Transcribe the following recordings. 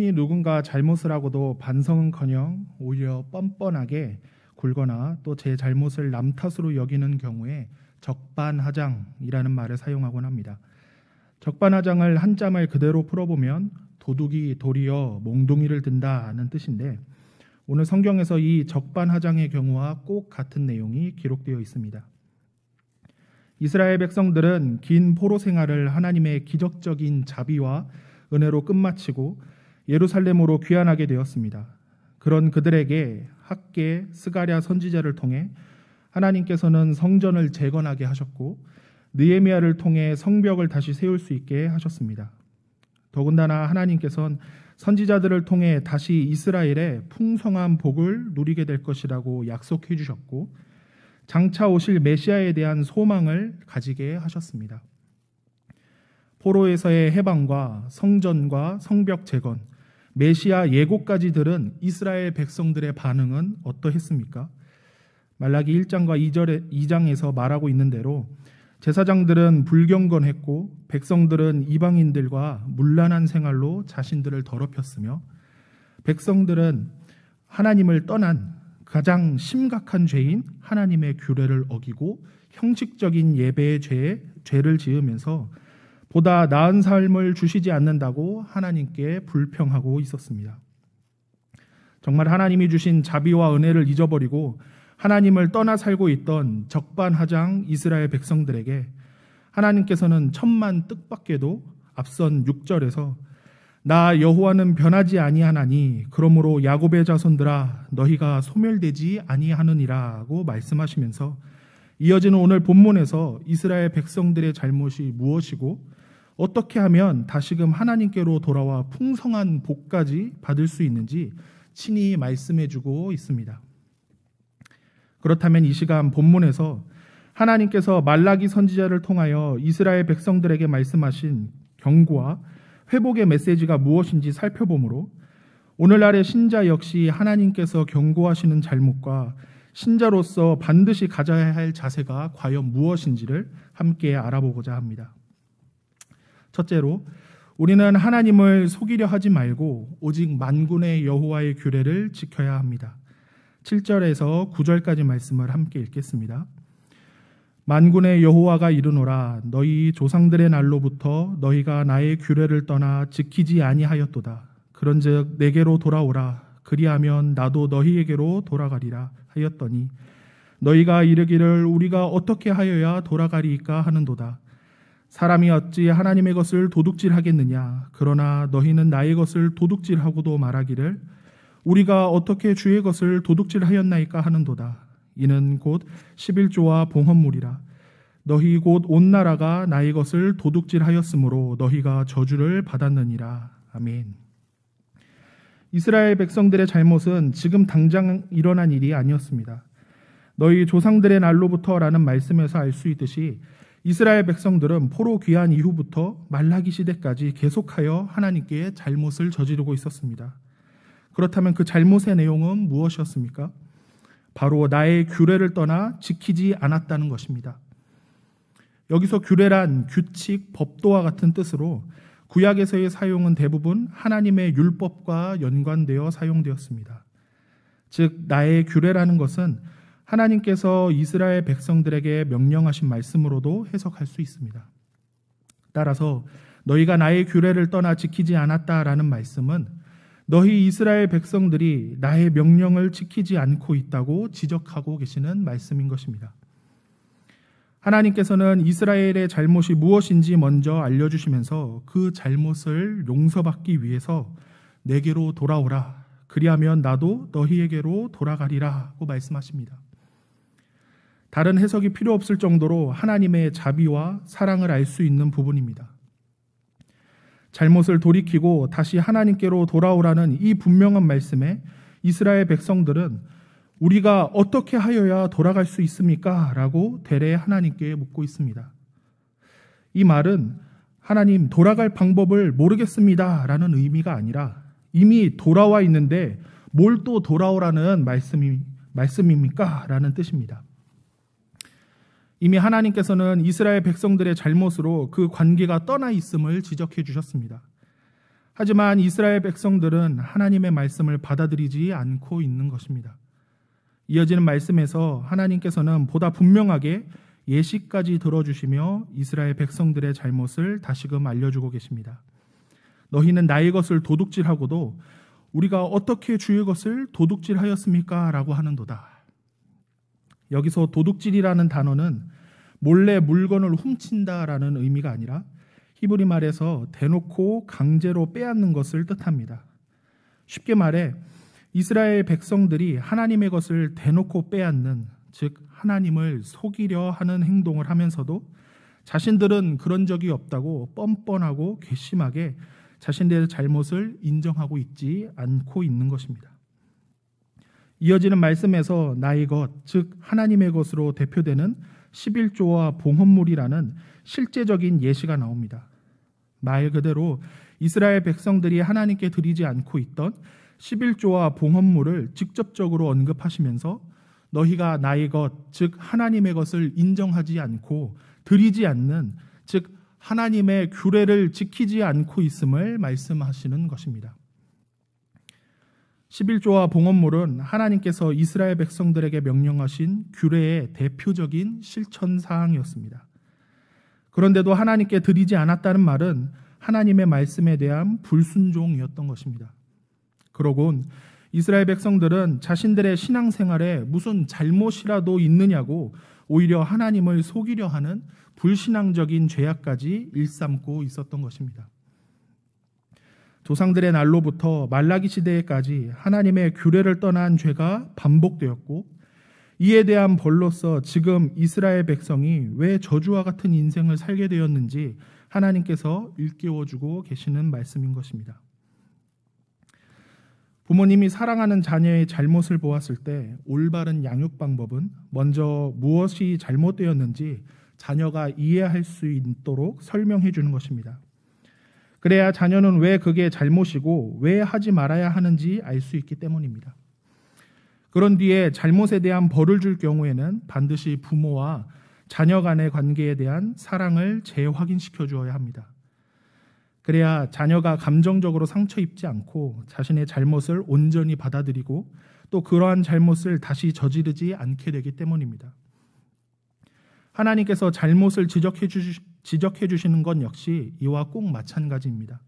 흔히 누군가 잘못을 하고도 반성은커녕 오히려 뻔뻔하게 굴거나 또 제 잘못을 남 탓으로 여기는 경우에 적반하장이라는 말을 사용하곤 합니다. 적반하장을 한자말 그대로 풀어보면 도둑이 도리어 몽둥이를 든다는 뜻인데 오늘 성경에서 이 적반하장의 경우와 꼭 같은 내용이 기록되어 있습니다. 이스라엘 백성들은 긴 포로 생활을 하나님의 기적적인 자비와 은혜로 끝마치고 예루살렘으로 귀환하게 되었습니다. 그런 그들에게 학계 스가랴 선지자를 통해 하나님께서는 성전을 재건하게 하셨고 느헤미야를 통해 성벽을 다시 세울 수 있게 하셨습니다. 더군다나 하나님께서는 선지자들을 통해 다시 이스라엘의 풍성한 복을 누리게 될 것이라고 약속해 주셨고 장차 오실 메시아에 대한 소망을 가지게 하셨습니다. 포로에서의 해방과 성전과 성벽 재건, 메시아 예고까지 들은 이스라엘 백성들의 반응은 어떠했습니까? 말라기 1장과 2절에, 2장에서 말하고 있는 대로 제사장들은 불경건했고 백성들은 이방인들과 문란한 생활로 자신들을 더럽혔으며 백성들은 하나님을 떠난 가장 심각한 죄인 하나님의 규례를 어기고 형식적인 예배의 죄, 죄를 지으면서 보다 나은 삶을 주시지 않는다고 하나님께 불평하고 있었습니다. 정말 하나님이 주신 자비와 은혜를 잊어버리고 하나님을 떠나 살고 있던 적반하장 이스라엘 백성들에게 하나님께서는 천만 뜻밖에도 앞선 6절에서 나 여호와는 변하지 아니하나니 그러므로 야곱의 자손들아 너희가 소멸되지 아니하느니라고 말씀하시면서 이어지는 오늘 본문에서 이스라엘 백성들의 잘못이 무엇이고 어떻게 하면 다시금 하나님께로 돌아와 풍성한 복까지 받을 수 있는지 친히 말씀해 주고 있습니다. 그렇다면 이 시간 본문에서 하나님께서 말라기 선지자를 통하여 이스라엘 백성들에게 말씀하신 경고와 회복의 메시지가 무엇인지 살펴보므로 오늘날의 신자 역시 하나님께서 경고하시는 잘못과 신자로서 반드시 가져야 할 자세가 과연 무엇인지를 함께 알아보고자 합니다. 첫째로 우리는 하나님을 속이려 하지 말고 오직 만군의 여호와의 규례를 지켜야 합니다. 7절에서 9절까지 말씀을 함께 읽겠습니다. 만군의 여호와가 이르노라 너희 조상들의 날로부터 너희가 나의 규례를 떠나 지키지 아니하였도다. 그런즉 내게로 돌아오라 그리하면 나도 너희에게로 돌아가리라 하였더니 너희가 이르기를 우리가 어떻게 하여야 돌아가리까 하는도다. 사람이 어찌 하나님의 것을 도둑질 하겠느냐? 그러나 너희는 나의 것을 도둑질하고도 말하기를 우리가 어떻게 주의 것을 도둑질하였나이까 하는도다. 이는 곧 11조와 봉헌물이라. 너희 곧 온 나라가 나의 것을 도둑질하였으므로 너희가 저주를 받았느니라. 아멘. 이스라엘 백성들의 잘못은 지금 당장 일어난 일이 아니었습니다. 너희 조상들의 날로부터라는 말씀에서 알 수 있듯이 이스라엘 백성들은 포로 귀환 이후부터 말라기 시대까지 계속하여 하나님께 잘못을 저지르고 있었습니다. 그렇다면 그 잘못의 내용은 무엇이었습니까? 바로 나의 규례를 떠나 지키지 않았다는 것입니다. 여기서 규례란 규칙, 법도와 같은 뜻으로 구약에서의 사용은 대부분 하나님의 율법과 연관되어 사용되었습니다. 즉, 나의 규례라는 것은 하나님께서 이스라엘 백성들에게 명령하신 말씀으로도 해석할 수 있습니다. 따라서 너희가 나의 규례를 떠나 지키지 않았다라는 말씀은 너희 이스라엘 백성들이 나의 명령을 지키지 않고 있다고 지적하고 계시는 말씀인 것입니다. 하나님께서는 이스라엘의 잘못이 무엇인지 먼저 알려주시면서 그 잘못을 용서받기 위해서 내게로 돌아오라. 그리하면 나도 너희에게로 돌아가리라고 말씀하십니다. 다른 해석이 필요 없을 정도로 하나님의 자비와 사랑을 알 수 있는 부분입니다. 잘못을 돌이키고 다시 하나님께로 돌아오라는 이 분명한 말씀에 이스라엘 백성들은 우리가 어떻게 하여야 돌아갈 수 있습니까? 라고 대래 하나님께 묻고 있습니다. 이 말은 하나님 돌아갈 방법을 모르겠습니다. 라는 의미가 아니라 이미 돌아와 있는데 뭘 또 돌아오라는 말씀이, 말씀입니까? 라는 뜻입니다. 이미 하나님께서는 이스라엘 백성들의 잘못으로 그 관계가 떠나 있음을 지적해 주셨습니다. 하지만 이스라엘 백성들은 하나님의 말씀을 받아들이지 않고 있는 것입니다. 이어지는 말씀에서 하나님께서는 보다 분명하게 예시까지 들어주시며 이스라엘 백성들의 잘못을 다시금 알려주고 계십니다. 너희는 나의 것을 도둑질하고도 우리가 어떻게 주의 것을 도둑질하였습니까? 라고 하는도다. 여기서 도둑질이라는 단어는 몰래 물건을 훔친다라는 의미가 아니라 히브리 말에서 대놓고 강제로 빼앗는 것을 뜻합니다. 쉽게 말해 이스라엘 백성들이 하나님의 것을 대놓고 빼앗는 즉 하나님을 속이려 하는 행동을 하면서도 자신들은 그런 적이 없다고 뻔뻔하고 괘씸하게 자신들의 잘못을 인정하고 있지 않고 있는 것입니다. 이어지는 말씀에서 나의 것, 즉 하나님의 것으로 대표되는 11조와 봉헌물이라는 실제적인 예시가 나옵니다. 말 그대로 이스라엘 백성들이 하나님께 드리지 않고 있던 11조와 봉헌물을 직접적으로 언급하시면서 너희가 나의 것, 즉 하나님의 것을 인정하지 않고 드리지 않는, 즉 하나님의 규례를 지키지 않고 있음을 말씀하시는 것입니다. 11조와 봉헌물은 하나님께서 이스라엘 백성들에게 명령하신 규례의 대표적인 실천 사항이었습니다. 그런데도 하나님께 드리지 않았다는 말은 하나님의 말씀에 대한 불순종이었던 것입니다. 그러곤 이스라엘 백성들은 자신들의 신앙생활에 무슨 잘못이라도 있느냐고 오히려 하나님을 속이려 하는 불신앙적인 죄악까지 일삼고 있었던 것입니다. 조상들의 날로부터 말라기 시대에까지 하나님의 규례를 떠난 죄가 반복되었고 이에 대한 벌로서 지금 이스라엘 백성이 왜 저주와 같은 인생을 살게 되었는지 하나님께서 일깨워주고 계시는 말씀인 것입니다. 부모님이 사랑하는 자녀의 잘못을 보았을 때 올바른 양육 방법은 먼저 무엇이 잘못되었는지 자녀가 이해할 수 있도록 설명해 주는 것입니다. 그래야 자녀는 왜 그게 잘못이고 왜 하지 말아야 하는지 알 수 있기 때문입니다. 그런 뒤에 잘못에 대한 벌을 줄 경우에는 반드시 부모와 자녀 간의 관계에 대한 사랑을 재확인시켜 주어야 합니다. 그래야 자녀가 감정적으로 상처 입지 않고 자신의 잘못을 온전히 받아들이고 또 그러한 잘못을 다시 저지르지 않게 되기 때문입니다. 하나님께서 잘못을 지적해 지적해 주시는 것 역시 이와 꼭 마찬가지입니다.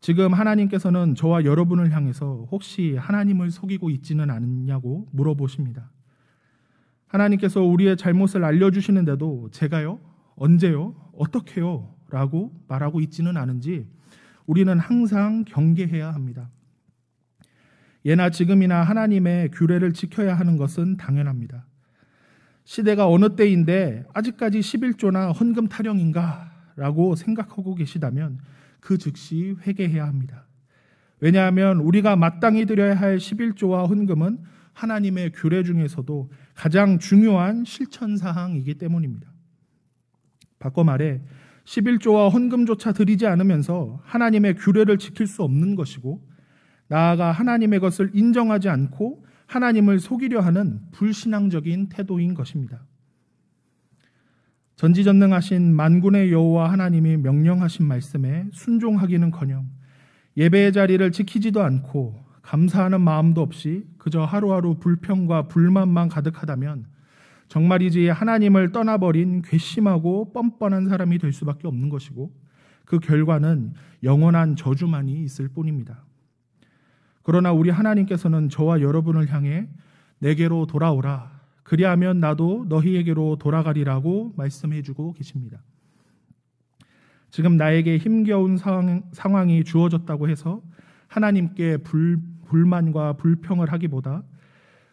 지금 하나님께서는 저와 여러분을 향해서 혹시 하나님을 속이고 있지는 않냐고 물어보십니다. 하나님께서 우리의 잘못을 알려주시는데도 제가요? 언제요? 어떻게요? 라고 말하고 있지는 않은지 우리는 항상 경계해야 합니다. 예나 지금이나 하나님의 규례를 지켜야 하는 것은 당연합니다. 시대가 어느 때인데 아직까지 11조나 헌금 타령인가라고 생각하고 계시다면 그 즉시 회개해야 합니다. 왜냐하면 우리가 마땅히 드려야 할 11조와 헌금은 하나님의 규례 중에서도 가장 중요한 실천 사항이기 때문입니다. 바꿔 말해 11조와 헌금조차 드리지 않으면서 하나님의 규례를 지킬 수 없는 것이고 나아가 하나님의 것을 인정하지 않고 하나님을 속이려 하는 불신앙적인 태도인 것입니다. 전지전능하신 만군의 여호와 하나님이 명령하신 말씀에 순종하기는커녕 예배의 자리를 지키지도 않고 감사하는 마음도 없이 그저 하루하루 불평과 불만만 가득하다면 정말이지 하나님을 떠나버린 괘씸하고 뻔뻔한 사람이 될 수밖에 없는 것이고 그 결과는 영원한 저주만이 있을 뿐입니다. 그러나 우리 하나님께서는 저와 여러분을 향해 내게로 돌아오라. 그리하면 나도 너희에게로 돌아가리라고 말씀해 주고 계십니다. 지금 나에게 힘겨운 상황, 이 주어졌다고 해서 하나님께 불, 불만과 불평을 하기보다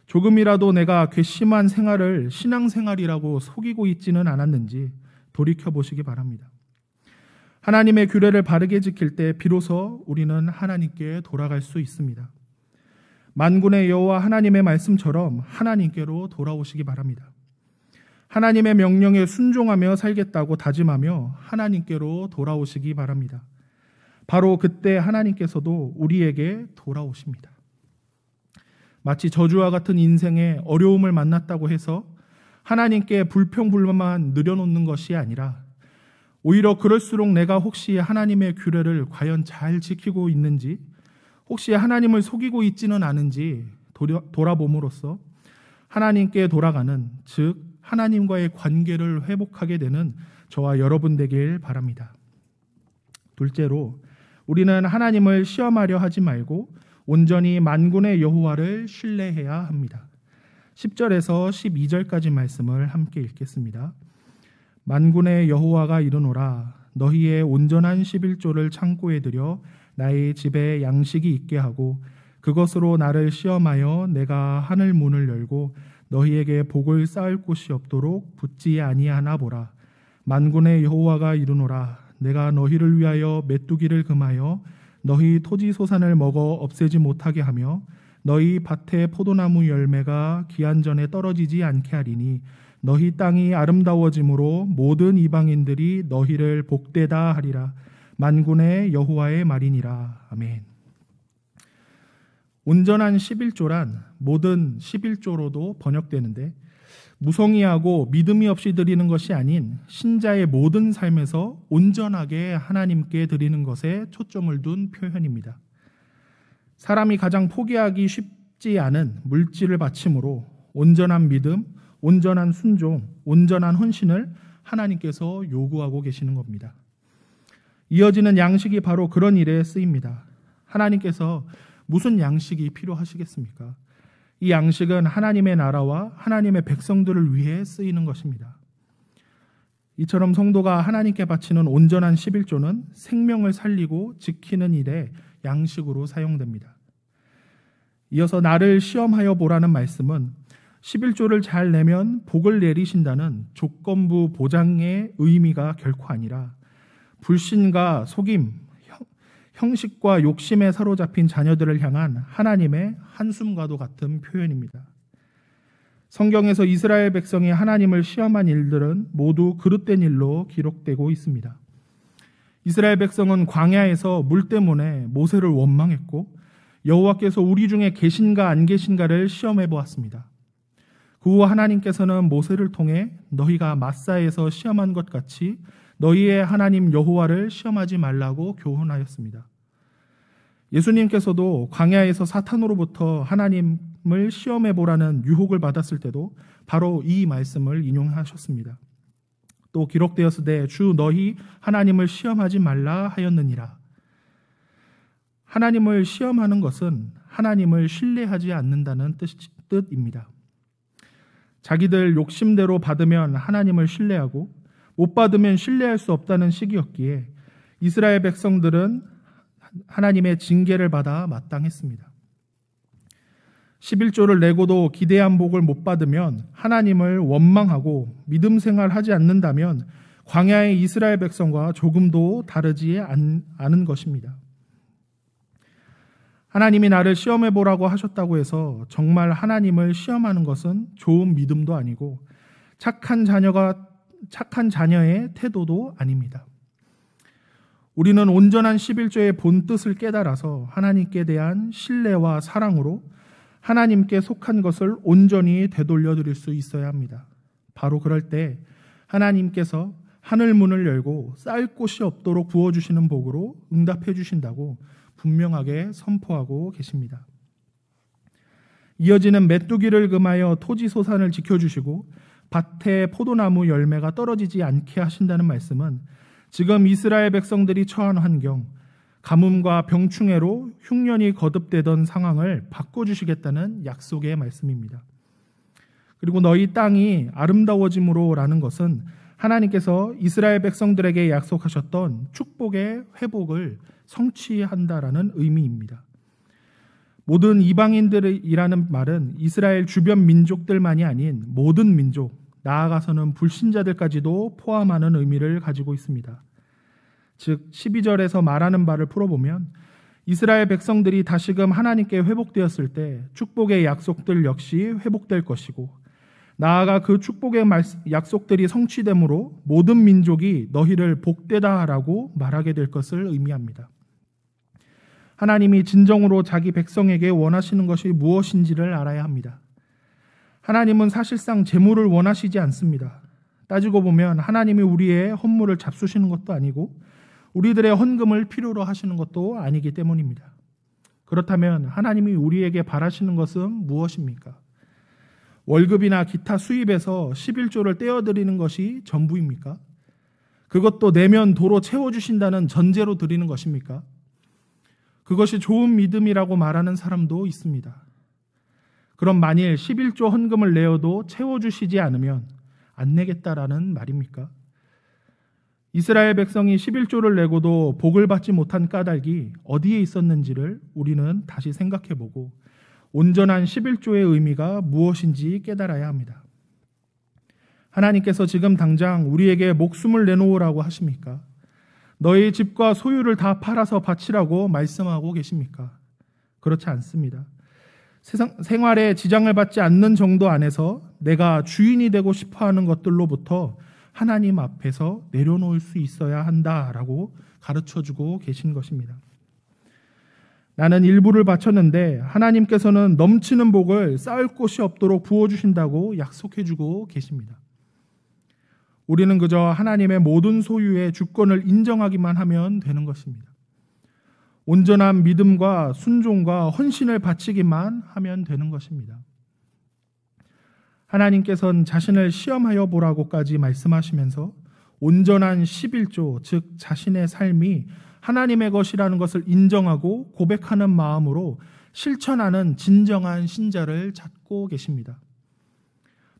조금이라도 내가 괘씸한 생활을 신앙생활이라고 속이고 있지는 않았는지 돌이켜 보시기 바랍니다. 하나님의 규례를 바르게 지킬 때 비로소 우리는 하나님께 돌아갈 수 있습니다. 만군의 여호와 하나님의 말씀처럼 하나님께로 돌아오시기 바랍니다. 하나님의 명령에 순종하며 살겠다고 다짐하며 하나님께로 돌아오시기 바랍니다. 바로 그때 하나님께서도 우리에게 돌아오십니다. 마치 저주와 같은 인생의 어려움을 만났다고 해서 하나님께 불평불만만 늘여놓는 것이 아니라 오히려 그럴수록 내가 혹시 하나님의 규례를 과연 잘 지키고 있는지, 혹시 하나님을 속이고 있지는 않은지 돌아봄으로써 하나님께 돌아가는, 즉, 하나님과의 관계를 회복하게 되는 저와 여러분 되길 바랍니다. 둘째로, 우리는 하나님을 시험하려 하지 말고 온전히 만군의 여호와를 신뢰해야 합니다. 10절에서 12절까지 말씀을 함께 읽겠습니다. 만군의 여호와가 이르노라 너희의 온전한 11조를 창고에 들여 나의 집에 양식이 있게 하고 그것으로 나를 시험하여 내가 하늘 문을 열고 너희에게 복을 쌓을 곳이 없도록 붙지 아니하나 보라 만군의 여호와가 이르노라 내가 너희를 위하여 메뚜기를 금하여 너희 토지 소산을 먹어 없애지 못하게 하며 너희 밭에 포도나무 열매가 기한 전에 떨어지지 않게 하리니 너희 땅이 아름다워짐으로 모든 이방인들이 너희를 복되다 하리라. 만군의 여호와의 말이니라. 아멘. 온전한 11조란 모든 11조로도 번역되는데 무성의하고 믿음이 없이 드리는 것이 아닌 신자의 모든 삶에서 온전하게 하나님께 드리는 것에 초점을 둔 표현입니다. 사람이 가장 포기하기 쉽지 않은 물질을 바침으로 온전한 믿음, 온전한 순종, 온전한 헌신을 하나님께서 요구하고 계시는 겁니다. 이어지는 양식이 바로 그런 일에 쓰입니다. 하나님께서 무슨 양식이 필요하시겠습니까? 이 양식은 하나님의 나라와 하나님의 백성들을 위해 쓰이는 것입니다. 이처럼 성도가 하나님께 바치는 온전한 11조는 생명을 살리고 지키는 일에 양식으로 사용됩니다. 이어서 나를 시험하여 보라는 말씀은 11조를 잘 내면 복을 내리신다는 조건부 보장의 의미가 결코 아니라 불신과 속임, 형식과 욕심에 사로잡힌 자녀들을 향한 하나님의 한숨과도 같은 표현입니다. 성경에서 이스라엘 백성이 하나님을 시험한 일들은 모두 그릇된 일로 기록되고 있습니다. 이스라엘 백성은 광야에서 물 때문에 모세를 원망했고 여호와께서 우리 중에 계신가 안 계신가를 시험해 보았습니다. 그후 하나님께서는 모세를 통해 너희가 마사에서 시험한 것 같이 너희의 하나님 여호와를 시험하지 말라고 교훈하였습니다. 예수님께서도 광야에서 사탄으로부터 하나님을 시험해 보라는 유혹을 받았을 때도 바로 이 말씀을 인용하셨습니다. 또 기록되었으되 주 너희 하나님을 시험하지 말라 하였느니라. 하나님을 시험하는 것은 하나님을 신뢰하지 않는다는 뜻, 뜻입니다. 자기들 욕심대로 받으면 하나님을 신뢰하고 못 받으면 신뢰할 수 없다는 시기였기에 이스라엘 백성들은 하나님의 징계를 받아 마땅했습니다. 11조를 내고도 기대한 복을 못 받으면 하나님을 원망하고 믿음 생활하지 않는다면 광야의 이스라엘 백성과 조금도 다르지 않은 것입니다. 하나님이 나를 시험해 보라고 하셨다고 해서 정말 하나님을 시험하는 것은 좋은 믿음도 아니고 착한 자녀가 착한 자녀의 태도도 아닙니다. 우리는 온전한 11조의 본 뜻을 깨달아서 하나님께 대한 신뢰와 사랑으로 하나님께 속한 것을 온전히 되돌려 드릴 수 있어야 합니다. 바로 그럴 때 하나님께서 하늘 문을 열고 쌀 곳이 없도록 부어 주시는 복으로 응답해 주신다고 분명하게 선포하고 계십니다. 이어지는 메뚜기를 금하여 토지 소산을 지켜주시고 밭에 포도나무 열매가 떨어지지 않게 하신다는 말씀은 지금 이스라엘 백성들이 처한 환경, 가뭄과 병충해로 흉년이 거듭되던 상황을 바꿔주시겠다는 약속의 말씀입니다. 그리고 너희 땅이 아름다워짐으로라는 것은 하나님께서 이스라엘 백성들에게 약속하셨던 축복의 회복을 성취한다라는 의미입니다. 모든 이방인들이라는 말은 이스라엘 주변 민족들만이 아닌 모든 민족, 나아가서는 불신자들까지도 포함하는 의미를 가지고 있습니다. 즉 12절에서 말하는 바를 풀어보면 이스라엘 백성들이 다시금 하나님께 회복되었을 때 축복의 약속들 역시 회복될 것이고 나아가 그 축복의 약속들이 성취됨으로 모든 민족이 너희를 복되다라고 말하게 될 것을 의미합니다. 하나님이 진정으로 자기 백성에게 원하시는 것이 무엇인지를 알아야 합니다. 하나님은 사실상 재물을 원하시지 않습니다. 따지고 보면 하나님이 우리의 헌물을 잡수시는 것도 아니고 우리들의 헌금을 필요로 하시는 것도 아니기 때문입니다. 그렇다면 하나님이 우리에게 바라시는 것은 무엇입니까? 월급이나 기타 수입에서 11조를 떼어드리는 것이 전부입니까? 그것도 내면 도로 채워주신다는 전제로 드리는 것입니까? 그것이 좋은 믿음이라고 말하는 사람도 있습니다. 그럼 만일 11조 헌금을 내어도 채워주시지 않으면 안 내겠다라는 말입니까? 이스라엘 백성이 11조를 내고도 복을 받지 못한 까닭이 어디에 있었는지를 우리는 다시 생각해보고 온전한 11조의 의미가 무엇인지 깨달아야 합니다. 하나님께서 지금 당장 우리에게 목숨을 내놓으라고 하십니까? 너희 집과 소유를 다 팔아서 바치라고 말씀하고 계십니까? 그렇지 않습니다. 세상, 생활에 지장을 받지 않는 정도 안에서 내가 주인이 되고 싶어 하는 것들로부터 하나님 앞에서 내려놓을 수 있어야 한다라고 가르쳐 주고 계신 것입니다. 나는 일부를 바쳤는데 하나님께서는 넘치는 복을 쌓을 곳이 없도록 부어주신다고 약속해주고 계십니다. 우리는 그저 하나님의 모든 소유의 주권을 인정하기만 하면 되는 것입니다. 온전한 믿음과 순종과 헌신을 바치기만 하면 되는 것입니다. 하나님께서는 자신을 시험하여 보라고까지 말씀하시면서 온전한 11조, 즉 자신의 삶이 하나님의 것이라는 것을 인정하고 고백하는 마음으로 실천하는 진정한 신자를 찾고 계십니다.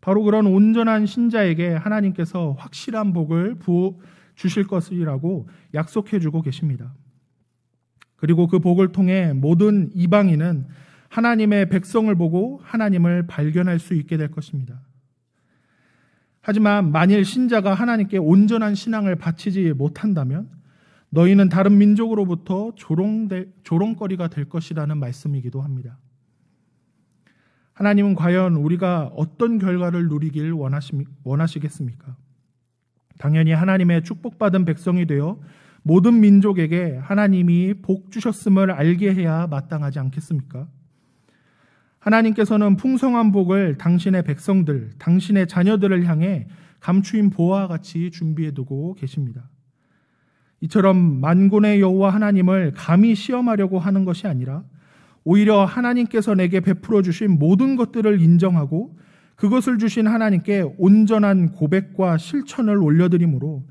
바로 그런 온전한 신자에게 하나님께서 확실한 복을 부어 주실 것이라고 약속해 주고 계십니다. 그리고 그 복을 통해 모든 이방인은 하나님의 백성을 보고 하나님을 발견할 수 있게 될 것입니다. 하지만 만일 신자가 하나님께 온전한 신앙을 바치지 못한다면 너희는 다른 민족으로부터 조롱되, 조롱거리가 될 것이라는 말씀이기도 합니다. 하나님은 과연 우리가 어떤 결과를 누리길 원하시, 원하시겠습니까? 당연히 하나님의 축복받은 백성이 되어 모든 민족에게 하나님이 복 주셨음을 알게 해야 마땅하지 않겠습니까? 하나님께서는 풍성한 복을 당신의 백성들, 당신의 자녀들을 향해 감추인 보화와 같이 준비해 두고 계십니다. 이처럼 만군의 여호와 하나님을 감히 시험하려고 하는 것이 아니라 오히려 하나님께서 내게 베풀어 주신 모든 것들을 인정하고 그것을 주신 하나님께 온전한 고백과 실천을 올려드림으로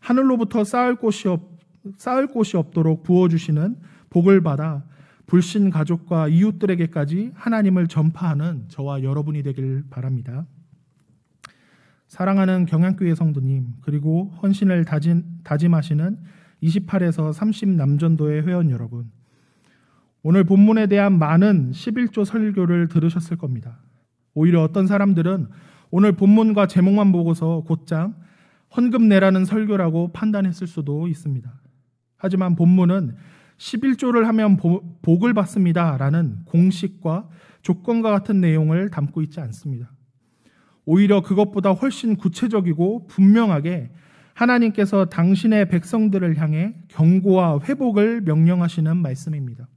하늘로부터 쌓을 곳이 없 쌓을 곳이 없도록 부어 주시는 복을 받아 불신 가족과 이웃들에게까지 하나님을 전파하는 저와 여러분이 되길 바랍니다. 사랑하는 경향교회 성도님 그리고 헌신을 다짐, 다짐하시는 28에서 30 남전도의 회원 여러분 오늘 본문에 대한 많은 11조 설교를 들으셨을 겁니다. 오히려 어떤 사람들은 오늘 본문과 제목만 보고서 곧장 헌금 내라는 설교라고 판단했을 수도 있습니다. 하지만 본문은 11조를 하면 복을 받습니다라는 공식과 조건과 같은 내용을 담고 있지 않습니다. 오히려 그것보다 훨씬 구체적이고 분명하게 하나님께서 당신의 백성들을 향해 경고와 회복을 명령하시는 말씀입니다.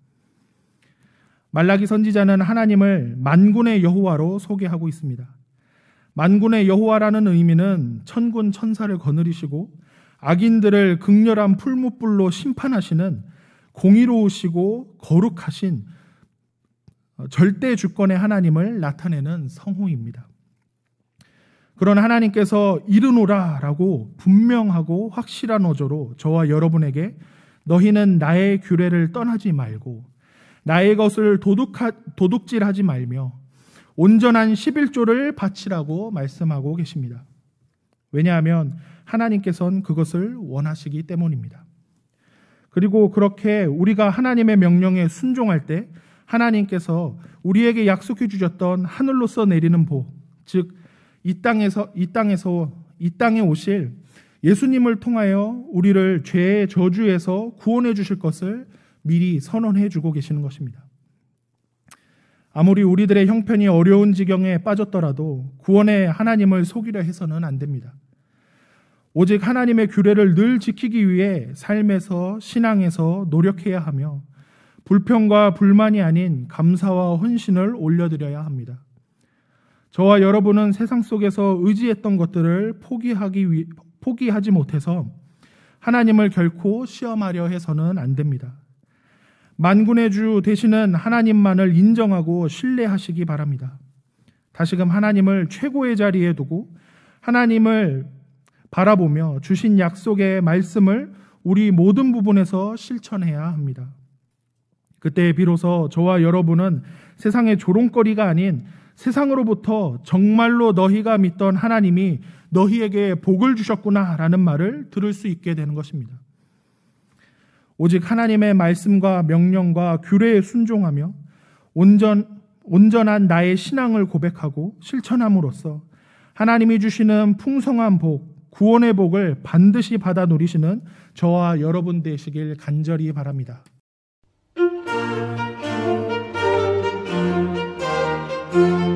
말라기 선지자는 하나님을 만군의 여호와로 소개하고 있습니다. 만군의 여호와라는 의미는 천군 천사를 거느리시고 악인들을 극렬한 풀무불로 심판하시는 공의로우시고 거룩하신 절대 주권의 하나님을 나타내는 성호입니다. 그런 하나님께서 이르노라 라고 분명하고 확실한 어조로 저와 여러분에게 너희는 나의 규례를 떠나지 말고 나의 것을 도둑하, 도둑질하지 말며 온전한 11조를 바치라고 말씀하고 계십니다. 왜냐하면 하나님께서는 그것을 원하시기 때문입니다. 그리고 그렇게 우리가 하나님의 명령에 순종할 때 하나님께서 우리에게 약속해 주셨던 하늘로서 내리는 보, 즉이 땅에서 이 땅에서 이 땅에 오실 예수님을 통하여 우리를 죄의 저주에서 구원해 주실 것을 미리 선언해 주고 계시는 것입니다. 아무리 우리들의 형편이 어려운 지경에 빠졌더라도 구원의 하나님을 속이려 해서는 안 됩니다. 오직 하나님의 규례를 늘 지키기 위해 삶에서 신앙에서 노력해야 하며 불평과 불만이 아닌 감사와 헌신을 올려드려야 합니다. 저와 여러분은 세상 속에서 의지했던 것들을 포기하기 위, 포기하지 못해서 하나님을 결코 시험하려 해서는 안 됩니다. 만군의 주 되시는 하나님만을 인정하고 신뢰하시기 바랍니다. 다시금 하나님을 최고의 자리에 두고 하나님을 바라보며 주신 약속의 말씀을 우리 모든 부분에서 실천해야 합니다. 그때 비로소 저와 여러분은 세상의 조롱거리가 아닌 세상으로부터 정말로 너희가 믿던 하나님이 너희에게 복을 주셨구나라는 말을 들을 수 있게 되는 것입니다. 오직 하나님의 말씀과 명령과 규례에 순종하며 온전 온전한 나의 신앙을 고백하고 실천함으로써 하나님이 주시는 풍성한 복, 구원의 복을 반드시 받아 누리시는 저와 여러분 되시길 간절히 바랍니다. t